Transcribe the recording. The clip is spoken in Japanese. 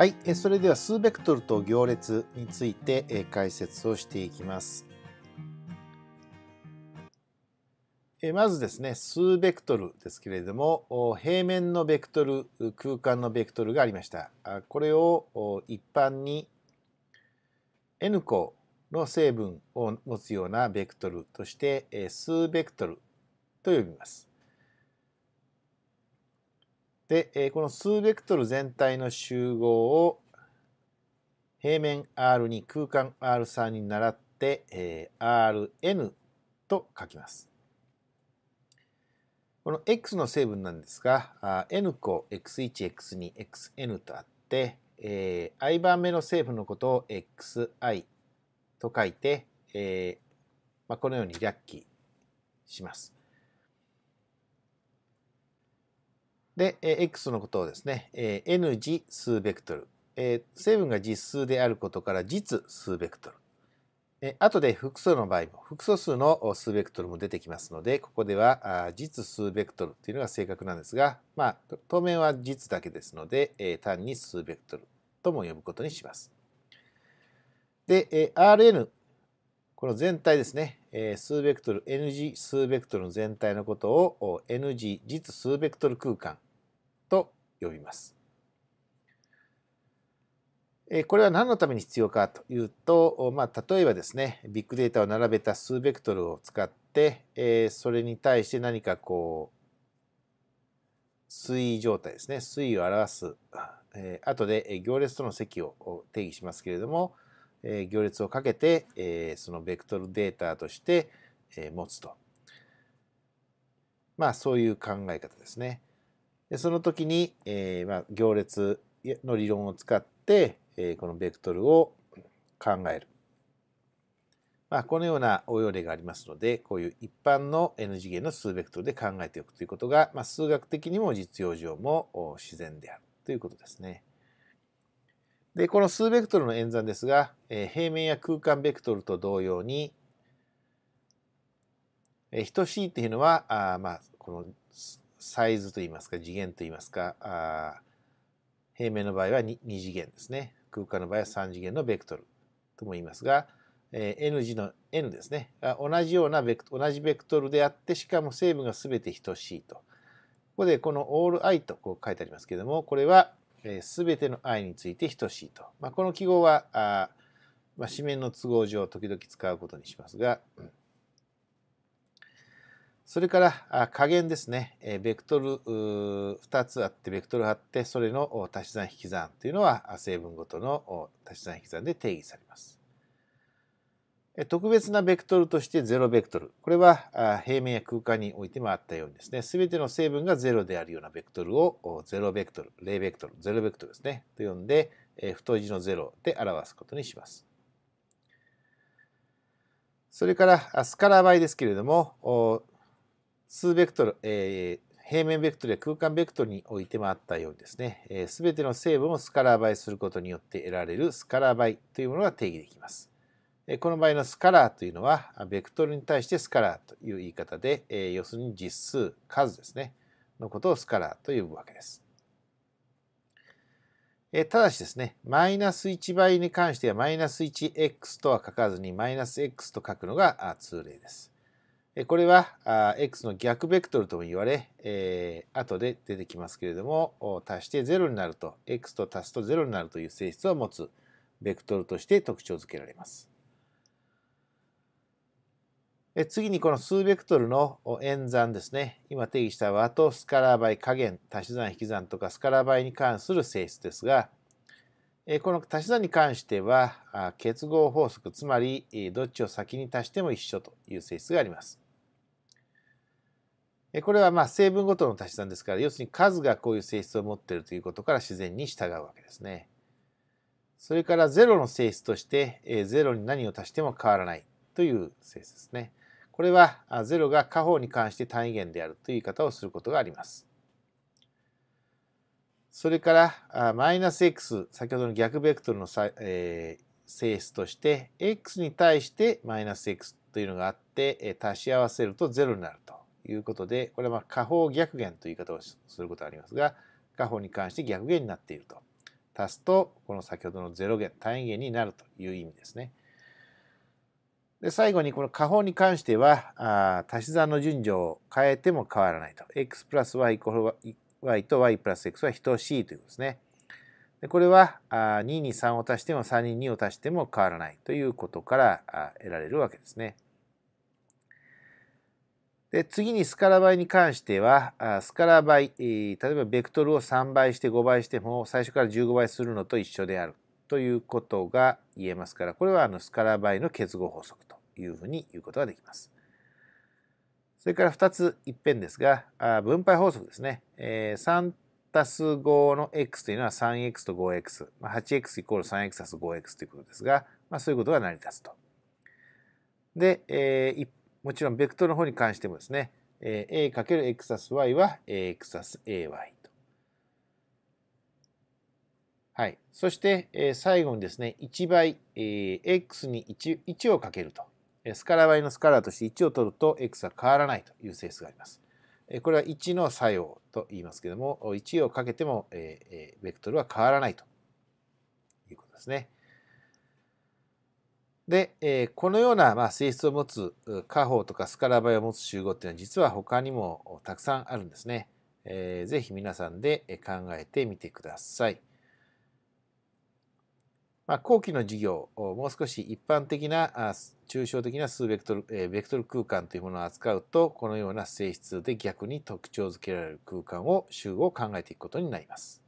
はい、それでは数ベクトルと行列について解説をしていきます。まずですね、数ベクトルですけれども、平面のベクトル、空間のベクトルがありました。これを一般に n 個の成分を持つようなベクトルとして数ベクトルと呼びます。で、えー、この数ベクトル全体の集合を平面 R に空間 R3 に倣って、えー、Rn と書きます。この x の成分なんですが、n 個 x1、x2、xn とあって、えー、i 番目の成分のことを xi と書いて、えーまあ、このように略記します。で、x のことをですね、n 次数ベクトル。成分が実数であることから実数ベクトル。後で複数の場合も、複素数の数ベクトルも出てきますので、ここでは実数ベクトルというのが正確なんですが、まあ、当面は実だけですので、単に数ベクトルとも呼ぶことにします。で、Rn、この全体ですね、数ベクトル、n 次数ベクトルの全体のことを n 次実数ベクトル空間と呼びます。これは何のために必要かというと、まあ、例えばですねビッグデータを並べた数ベクトルを使ってそれに対して何かこう推移状態ですね推移を表す後で行列との積を定義しますけれども行列をかけてそのベクトルデータとして持つとまあそういう考え方ですね。でその時に、えー、まあ、行列の理論を使って、えー、このベクトルを考える。まあ、このような応用例がありますので、こういう一般の n 次元の数ベクトルで考えておくということが、まあ、数学的にも実用上も自然であるということですね。で、この数ベクトルの演算ですが、えー、平面や空間ベクトルと同様に、えー、等しいっていうのは、あまあ、このサイズといいますか次元といいますかあ平面の場合は 2, 2次元ですね空間の場合は3次元のベクトルとも言いますが、えー、N 字の N ですね同じようなベク同じベクトルであってしかも成分が全て等しいとここでこの all i とこう書いてありますけれどもこれは全ての i について等しいと、まあ、この記号はあ、まあ、紙面の都合上時々使うことにしますが、うんそれから加減ですね、ベクトル2つあって、ベクトルあって、それの足し算引き算というのは成分ごとの足し算引き算で定義されます。特別なベクトルとして0ベクトル。これは平面や空間においてもあったようにですね、すべての成分が0であるようなベクトルを0ベクトル、0ベクトル、0ベクトルですね、と呼んで、太字の0で表すことにします。それからスカラー倍ですけれども、数ベクトル、えー、平面ベクトルや空間ベクトルにおいてもあったようにですね、えー、全ての成分をスカラー倍することによって得られるスカラー倍というものが定義できます。えこの場合のスカラーというのは、ベクトルに対してスカラーという言い方で、え要するに実数、数ですね、のことをスカラーと呼ぶわけです。えただしですね、マイナス1倍に関してはマイナス 1x とは書かずにマイナス x と書くのが通例です。これはあ x の逆ベクトルとも言われ、えー、後で出てきますけれども、足して0になると、x と足すと0になるという性質を持つベクトルとして特徴づけられます。次にこの数ベクトルの演算ですね。今定義した和とスカラー倍加減、足し算引き算とかスカラー倍に関する性質ですが、この足し算に関しては結合法則つまりどっちを先に足しても一緒という性質があります。これはまあ成分ごとの足し算ですから要するに数がこういう性質を持っているということから自然に従うわけですね。それから0の性質として0に何を足しても変わらないという性質ですね。これは0が下方に関して単位元であるという言い方をすることがあります。それからマイナス x 先ほどの逆ベクトルの、えー、性質として x に対してマイナス x というのがあって、え足し合わせると0になるということでこれはまあ下方逆減という言い方をすることがありますが下方に関して逆減になっていると足すとこの先ほどの0減単位減になるという意味ですね。で最後にこの下方に関してはあ足し算の順序を変えても変わらないと x プラス y イコール y と y プラス x は等しいということですね。でこれは2に3を足しても3に2を足しても変わらないということから得られるわけですね。で次にスカラ倍に関してはスカラ倍例えばベクトルを3倍して5倍しても最初から15倍するのと一緒であるということが言えますからこれはあのスカラ倍の結合法則というふうに言うことができます。それから2つ一辺ですが、あ分配法則ですね。え3たす5の x というのは 3x と 5x。まあ、8x イコール 3x たす 5x ということですが、まあ、そういうことが成り立つと。で、えもちろんベクトルの方に関してもですね、え a×x たす y は ax たす ay と。はい。そして、え最後にですね、1倍、え x に 1, 1をかけるとスカラ倍のスカラーとして1を取ると x は変わらないという性質があります。これは1の作用と言いますけれども、1をかけてもベクトルは変わらないということですね。で、このような性質を持つ加法とかスカラ倍を持つ集合っていうのは実は他にもたくさんあるんですね。ぜひ皆さんで考えてみてください。まあ、後期の事業をもう少し一般的な抽象的な数ベクトル、えベクトル空間というものを扱うとこのような性質で逆に特徴づけられる空間を集合を考えていくことになります。